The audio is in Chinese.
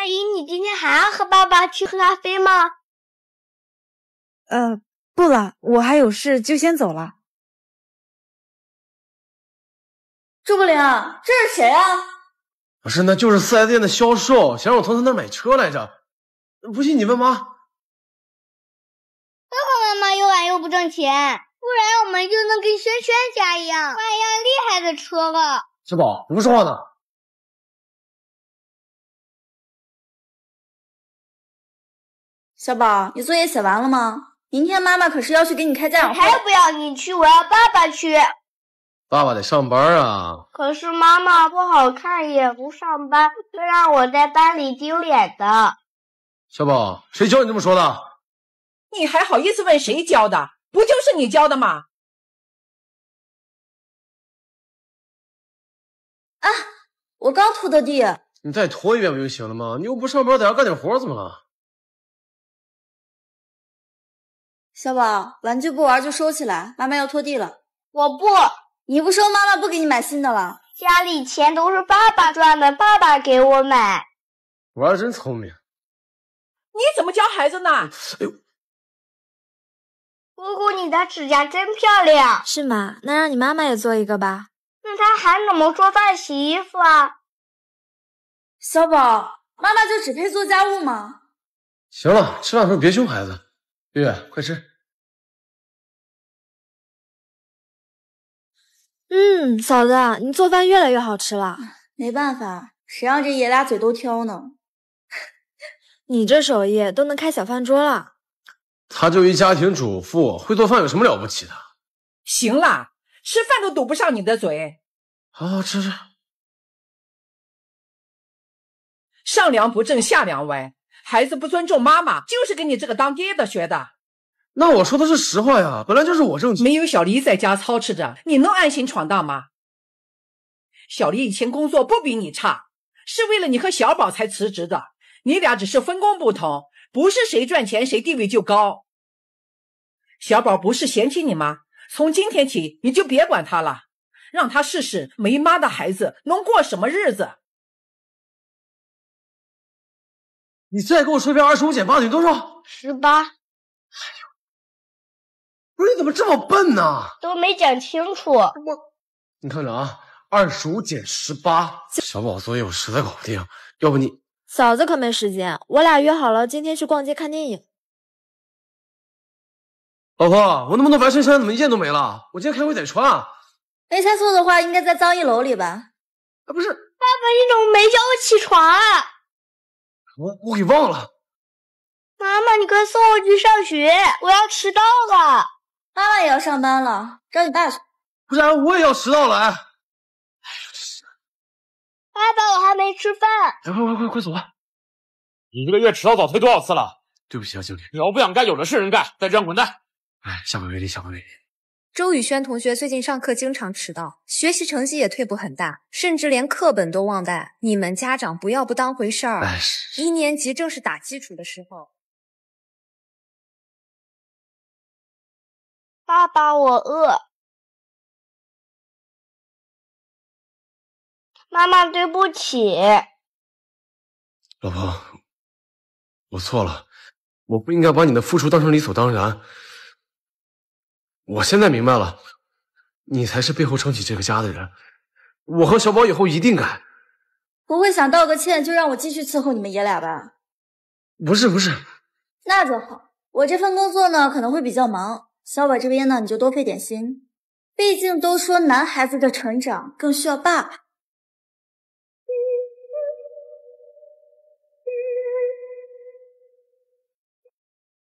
阿姨，你今天还要和爸爸去喝咖啡吗？呃，不了，我还有事，就先走了。朱柏林，这是谁啊？不是，那就是四 S 店的销售，想让我从他那买车来着。不信你问妈。爸爸妈妈又懒又不挣钱，不然我们就能跟轩轩家一样，换一辆厉害的车了。小宝，怎么说话呢？小宝，你作业写完了吗？明天妈妈可是要去给你开家长会，才不要你去，我要爸爸去。爸爸得上班啊。可是妈妈不好看，也不上班，会让我在班里丢脸的。小宝，谁教你这么说的？你还好意思问谁教的？不就是你教的吗？啊，我刚拖的地，你再拖一遍不就行了吗？你又不上班，在家干点活怎么了？小宝，玩具不玩就收起来，妈妈要拖地了。我不，你不收，妈妈不给你买新的了。家里钱都是爸爸赚的，爸爸给我买。娃真聪明，你怎么教孩子呢？哎呦，姑姑，你的指甲真漂亮。是吗？那让你妈妈也做一个吧。那她还怎么做饭、洗衣服啊？小宝，妈妈就只配做家务吗？行了，吃饭时候别凶孩子。月月，快吃。嗯，嫂子，你做饭越来越好吃了。没办法，谁让这爷俩嘴都挑呢？你这手艺都能开小饭桌了。他就一家庭主妇，会做饭有什么了不起的？行了，吃饭都堵不上你的嘴。好好吃。上梁不正下梁歪，孩子不尊重妈妈，就是跟你这个当爹的学的。那我说的是实话呀，本来就是我挣钱，没有小黎在家操持着，你能安心闯荡吗？小黎以前工作不比你差，是为了你和小宝才辞职的，你俩只是分工不同，不是谁赚钱谁地位就高。小宝不是嫌弃你吗？从今天起你就别管他了，让他试试没妈的孩子能过什么日子。你再给我说一遍，二十五减八等于多少？十八。哎呦。我是你怎么这么笨呢？都没讲清楚。我，你看着啊，二十五减十八。小宝作业我实在搞不定，要不你……嫂子可没时间。我俩约好了，今天去逛街看电影。老婆，我能不能白衬衫怎么一件都没了？我今天开会得穿。没猜错的话，应该在脏衣楼里吧？啊，不是，爸爸，你怎么没叫我起床啊？我我给忘了。妈妈，你快送我去上学，我要迟到了。上班了，找你爸去。不然我也要迟到了。哎，哎呦，这是。爸爸，我还没吃饭。哎，快快快快走吧！你一个月迟到早退多少次了？对不起啊，经理。你要不想干，有的是人干。再这样滚蛋！哎，下不为例，下不为例。周宇轩同学最近上课经常迟到，学习成绩也退步很大，甚至连课本都忘带。你们家长不要不当回事儿。一年级正是打基础的时候。爸爸，我饿。妈妈，对不起。老婆，我错了，我不应该把你的付出当成理所当然。我现在明白了，你才是背后撑起这个家的人。我和小宝以后一定改。不会想道个歉就让我继续伺候你们爷俩吧？不是不是。那就好，我这份工作呢可能会比较忙。小宝这边呢，你就多费点心，毕竟都说男孩子的成长更需要爸爸。